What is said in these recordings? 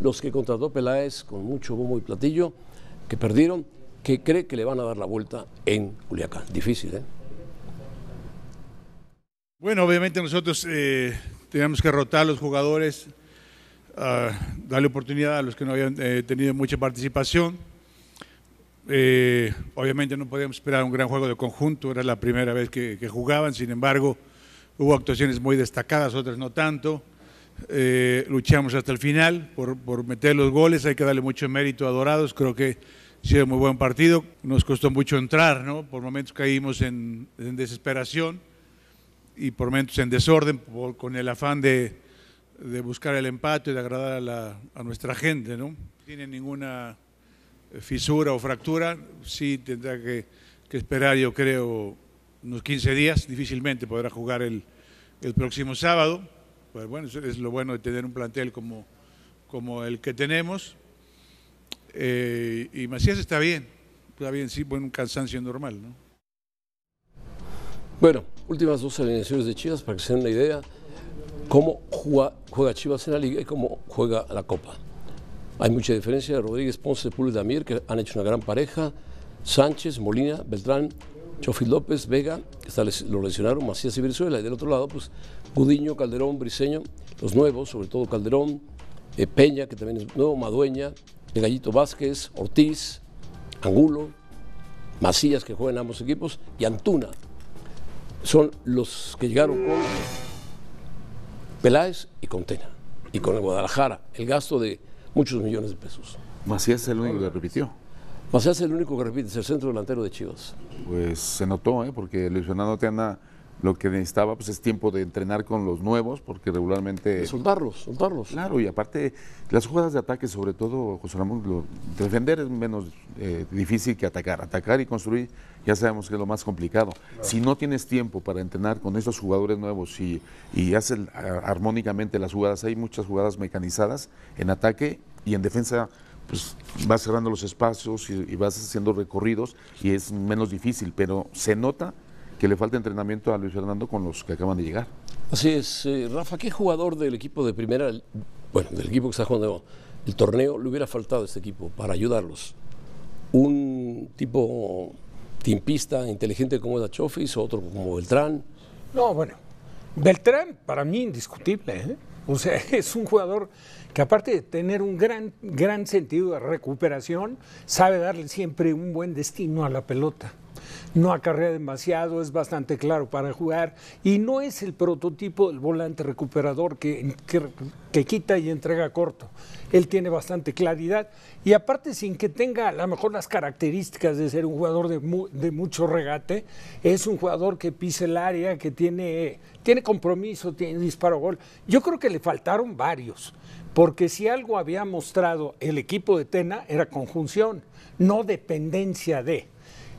los que contrató Peláez con mucho bombo y platillo, que perdieron, que cree que le van a dar la vuelta en Culiacán. Difícil, ¿eh? Bueno, obviamente nosotros eh, teníamos que rotar a los jugadores, darle oportunidad a los que no habían eh, tenido mucha participación. Eh, obviamente no podíamos esperar un gran juego de conjunto, era la primera vez que jugaban, sin embargo, hubo actuaciones muy destacadas, otras no tanto. Eh, luchamos hasta el final por, meter los goles, hay que darle mucho mérito a Dorados, creo que sido muy buen partido, nos costó mucho entrar, por momentos caímos en, desesperación y por momentos en desorden, con el afán de, buscar el empate, y de agradar a, nuestra gente. ¿no? tiene ninguna eh, fisura o fractura, sí tendrá que, esperar yo creo unos 15 días, difícilmente podrá jugar el próximo sábado pues bueno, eso es lo bueno de tener un plantel como, como el que tenemos. Eh, y Macías está bien, está bien, sí, un cansancio normal, ¿no? Bueno, últimas dos alineaciones de Chivas para que se den una idea cómo juega, Chivas en la liga y cómo juega la Copa. Hay mucha diferencia, Rodríguez Ponce, Pullo y Damir, que han hecho una gran pareja, Sánchez, Molina, Beltrán, Chofi López, Vega, lo lesionaron Macías y Venezuela, y del otro lado, pues Gudiño, Calderón, Briseño, los nuevos, sobre todo Calderón, eh, Peña, que también es nuevo, Madueña, el Gallito Vázquez, Ortiz, Angulo, Macías, que juegan ambos equipos, y Antuna. Son los que llegaron con Peláez y Contena y con el Guadalajara, el gasto de muchos millones de pesos. Macías es el único que repitió sea, es el único que repite, es el centro delantero de Chivas. Pues se notó, ¿eh? porque Luis Fernando Teana lo que necesitaba pues, es tiempo de entrenar con los nuevos, porque regularmente... soltarlos, soltarlos. Claro, y aparte, las jugadas de ataque, sobre todo, José Ramón, defender es menos eh, difícil que atacar. Atacar y construir ya sabemos que es lo más complicado. Si no tienes tiempo para entrenar con estos jugadores nuevos y, y haces ah, armónicamente las jugadas, hay muchas jugadas mecanizadas en ataque y en defensa pues vas cerrando los espacios y, vas haciendo recorridos y es menos difícil, pero se nota que le falta entrenamiento a Luis Fernando con los que acaban de llegar. Así es, eh, Rafa, ¿qué jugador del equipo de primera, bueno, del equipo que está jugando el torneo, le hubiera faltado a este equipo para ayudarlos? ¿Un tipo timpista, inteligente como o otro como Beltrán? No, bueno, Beltrán para mí indiscutible, ¿eh? O sea, es un jugador que aparte de tener un gran, gran sentido de recuperación, sabe darle siempre un buen destino a la pelota no acarrea demasiado, es bastante claro para jugar y no es el prototipo del volante recuperador que, que, quita y entrega corto. Él tiene bastante claridad y aparte sin que tenga a lo mejor las características de ser un jugador de, mucho regate, es un jugador que pisa el área, que tiene, tiene compromiso, tiene disparo gol. Yo creo que le faltaron varios, porque si algo había mostrado el equipo de Tena era conjunción, no dependencia de.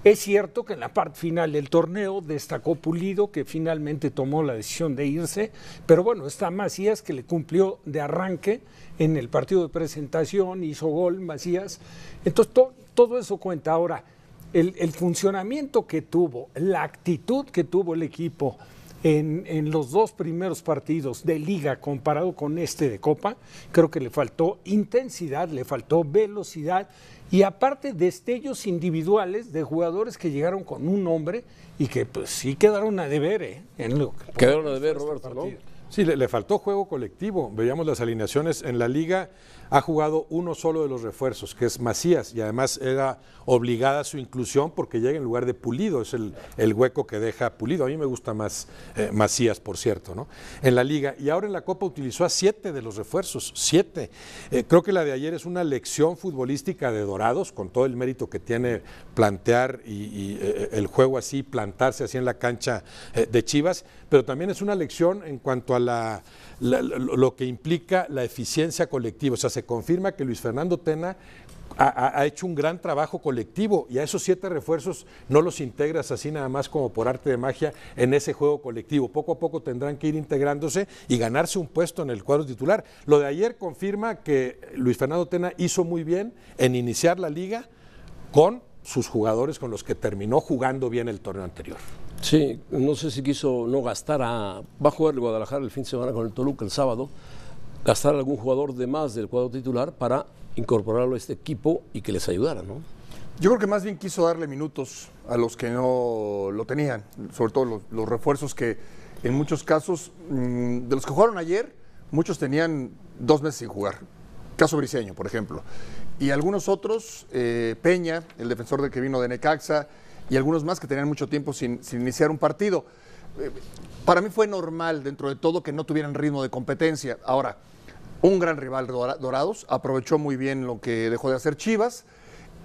Es cierto que en la parte final del torneo destacó Pulido, que finalmente tomó la decisión de irse, pero bueno, está Macías que le cumplió de arranque en el partido de presentación, hizo gol Macías. Entonces, todo eso cuenta. Ahora, el funcionamiento que tuvo, la actitud que tuvo el equipo, en, los dos primeros partidos de liga comparado con este de Copa, creo que le faltó intensidad, le faltó velocidad y aparte destellos individuales de jugadores que llegaron con un nombre y que pues sí quedaron a deber. ¿eh? En lo quedaron a deber, este Roberto. Sí, le, faltó juego colectivo. Veíamos las alineaciones. En la liga ha jugado uno solo de los refuerzos, que es Macías, y además era obligada su inclusión porque llega en lugar de Pulido. Es el, hueco que deja Pulido. A mí me gusta más eh, Macías, por cierto, ¿no? En la liga. Y ahora en la Copa utilizó a siete de los refuerzos, siete. Eh, creo que la de ayer es una lección futbolística de Dorados, con todo el mérito que tiene plantear y, eh, el juego así, plantarse así en la cancha de Chivas, pero también es una lección en cuanto a lo que implica la eficiencia colectiva. O sea, se confirma que Luis Fernando Tena ha, hecho un gran trabajo colectivo y a esos siete refuerzos no los integras así nada más como por arte de magia en ese juego colectivo. Poco a poco tendrán que ir integrándose y ganarse un puesto en el cuadro titular. Lo de ayer confirma que Luis Fernando Tena hizo muy bien en iniciar la liga con sus jugadores con los que terminó jugando bien el torneo anterior. Sí, no sé si quiso no gastar a... Va a jugar el Guadalajara el fin de semana con el Toluca el sábado, gastar a algún jugador de más del cuadro titular para incorporarlo a este equipo y que les ayudara, ¿no? Yo creo que más bien quiso darle minutos a los que no lo tenían, sobre todo los, refuerzos que en muchos casos, mm, de los que jugaron ayer, muchos tenían dos meses sin jugar. Caso Briseño, por ejemplo. Y algunos otros, eh, Peña, el defensor del que vino de Necaxa, y algunos más que tenían mucho tiempo sin, iniciar un partido. Eh, para mí fue normal dentro de todo que no tuvieran ritmo de competencia. Ahora, un gran rival Dorados, aprovechó muy bien lo que dejó de hacer Chivas.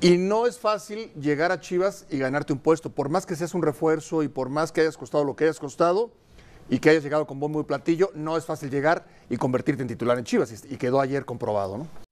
Y no es fácil llegar a Chivas y ganarte un puesto, por más que seas un refuerzo y por más que hayas costado lo que hayas costado y que hayas llegado con buen y platillo, no es fácil llegar y convertirte en titular en Chivas. Y quedó ayer comprobado, ¿no?